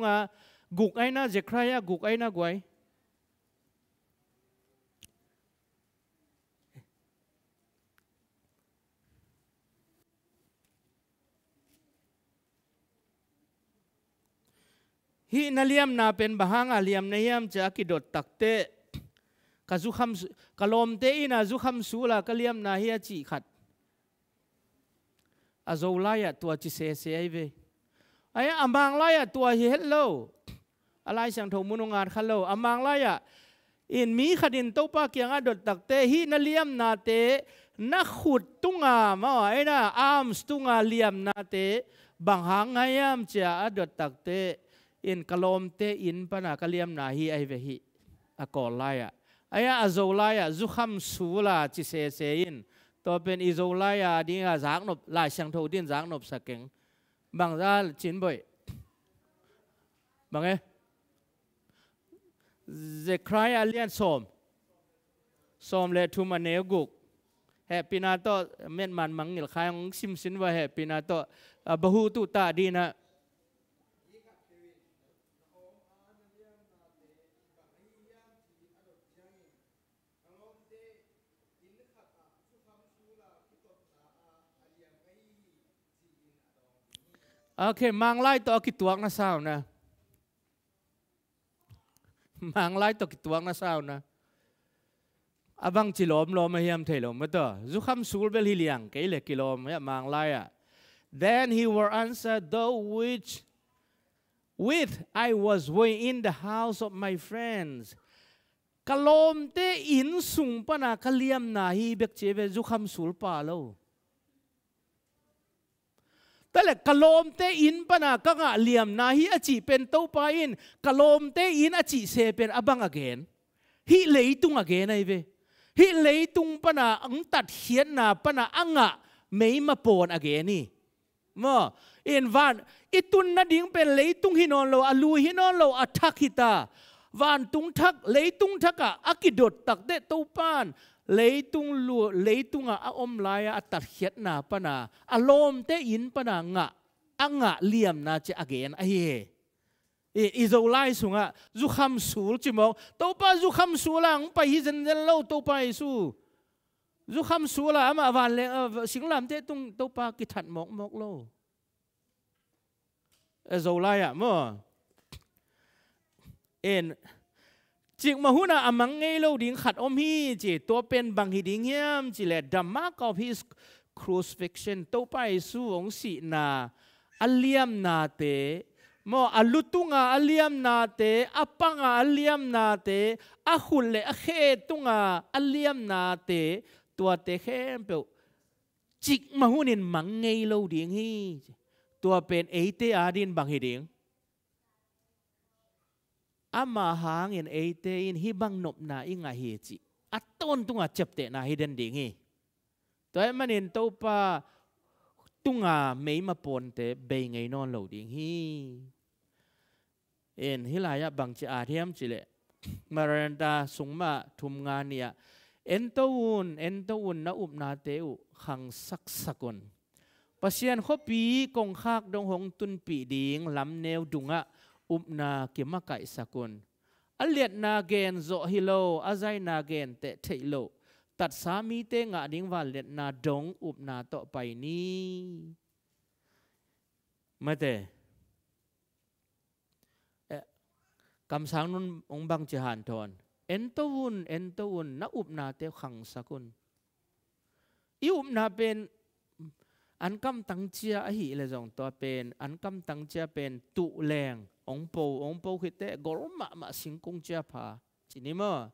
à gục ai na aina je gục ai na quay hi na liam na pen bahanga liam na hiam cha ki dot takte ka zu kham kalom te ina zu kham su la ka liam na hi chi khat a zo la ya tua chi se se ai ve ai amang la ya tua hi hello alai sang tho munungan khalo amang la ya in mi khadin to pa kyang a dot takte hi na liam na te na khut tunga ma ai na arms tunga liam na te bang hang ayam cha a dot takte อินกลมเตอินปนากเลียมนาฮีไอเวฮีอากอลไลอะไอาอาโซไลอะจุคมสูลาจิเซเซอินตัวเป็นอิโซไลอะดีงาจางนบลายเสียงโทดินจางนบสักเก่งบางราจินบ่อยบางเอจะใครอาเลียนสมสมเลทูมาเนกุกแฮปินาโตเม็นมันมังเงลคายของซิมซินว่าแฮปินาโตบะฮูตุตาดีนะ ok mang lại to ki tuak na sao na mang lại to ki tuak na sao na abang chi lom lom hiam thei lom to zu kham sul bel hi liang ke le ki lom ya mang lại à? then he were answered though which with I was way in the house of my friends kalom te in sung pa na kaliam na hi bek che ve zu kham sul pa lo แต่ละกะโลมเตอินปนะก็งะเหลี่ยมนาฮีอจิเป็นเต้าไปอินกะโลมเตอินอจิเซเป็นอบังอเกนฮีเลยตุงอเกนไอเวฮีเลยตุงปนะอังตัดเขียนนาปนะอังะไม่มาปนอเกนี่มออินวันอิตุนนาดิ่งเป็นเลยตุงฮินอนโลอลูฮินอนโลอัทักฮิตาวันตุงทักเลยตุงทักอะอากิดดตักเดตเต้าปาน lấy tung leitung lấy tung a om laia a tar hiat na pana a lom te in pa pana nga ngạ liam na che again a hi i dầu lai sunga zu kham sul chi mo to pa zu kham sulang pa hi zen zen lo to pa su zu kham sula ama van le sing làm te tung tàu pa kí that mok mok lâu dầu e lai a mo en จิกมาหุนาอมังไงโลดิงขัดอมฮีจีตัวเป็นบางฮีดิงเฮียมจีแหลดัมมากองฮีครู c ฟิกชัน n ตัวไปสู่องศีนาอเลียมนาเตมออลุตุงาอเลียมนาเตอปังาอเลียมนาเตอฮุลเลอเคตุงาอเลียมนาเตตัวเตเข้มเปวจิกมาหุนินมังไงโลดิงฮีตัวเป็นเอเตอาดินบางฮีดิง ama hang in ate in hi bang nop na inga hi chi aton tunga chepte na hi den dingi toy manin to pa tunga mei ma pon te be ngai non lo ding hi en hilaya bang chi athiam chi le maranta sungma thumnga nia en to un en to un na up na te u khang sak sakon pasian khopi kong khak dong hong tun pi ding lam neu dunga อุบนาเกี่ยมไก่สกุลอเลียนาเกนโจฮิโลอาใจนาเกนเตะเทโล ตัดสามีเตงะดิ้งวันเลียนาดงอุบนาต่อไปนี้มาเตคำสั่งนุ้นองบังจหันทอน เอ็นตวุน เอ็นตวุนนะอุบนาเตขังสกุลอีอุบนาเป็น an kam tang chia a hi le jong to pen an kam tang chia pen tu leng ong po ong po khi te gor ma ma sing kung chia pha chini mo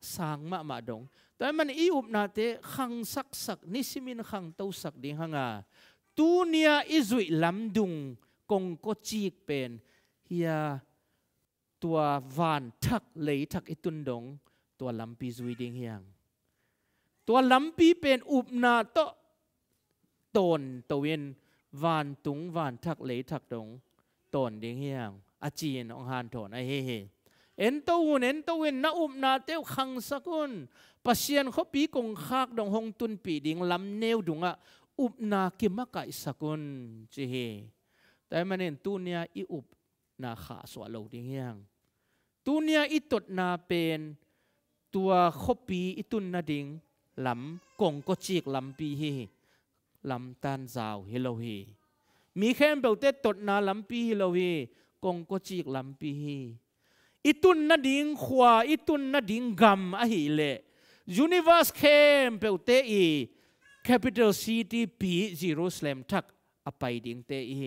sang ma ma dong toy man i up na te khang sak sak ni simin khang to sak ding hanga à. tu nia i zui lam dung kong ko chik pen hia tua van thak lấy thak itun dong tua lampi zui ding hiang tua lampi pen up na to ตนตะเวนวานตุงวานทักเลทักรงตนดียงเฮียงอาจีนองฮานถอนไอเฮ่เฮเอ็นตัวเอ็นตัวเอ็นนาอุบนาเต้วขังสกุลปัศเชียนเขาปีกงคากดงหงตุนปีดิ่งลำเนวดุงอะอุบนาเกี่ยมกับสกุลจ้เฮแต่มันเอ็นตัวเนียอีอุบนาขาสวาโลดิ้งเฮียงตัวเนียอีตดนาเป็นตัวเขปีอีตุนนาดิ่งลำกงก็จีกลำปีเฮลำตันสาวฮิโลฮีมีแค่เปลเตตดนาลำปีฮิโลฮีกงก็จีกลำปีฮีอิตุนนาดิงขวาอิตุนนาดิงกัมอะฮิเลยูนิเวอร์สเคมเปลเตอีแคปิตอลซิตี้ปีเยรูซาเล็มทักอไปดิงเตอี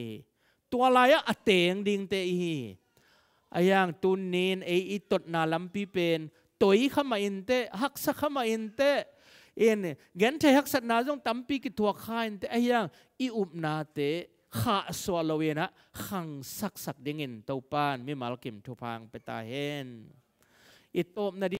ตัวลายอะเตงดิงเตอีอายังตุนเนนเออิตตนาลำปีเป็นตัวอีขมาอินเตฮักสักขมาอินเตเอ็นเนี่ยงันเทหักสันาจงตั้มปีกิทัวข่ายแต่เอียงอีอุบนาเตข้าสวาลเวนะขังสักสักเด้งเงินเต้าปานไม่มาลกิมทุพังไปตาเห็นอิตโอมนาดี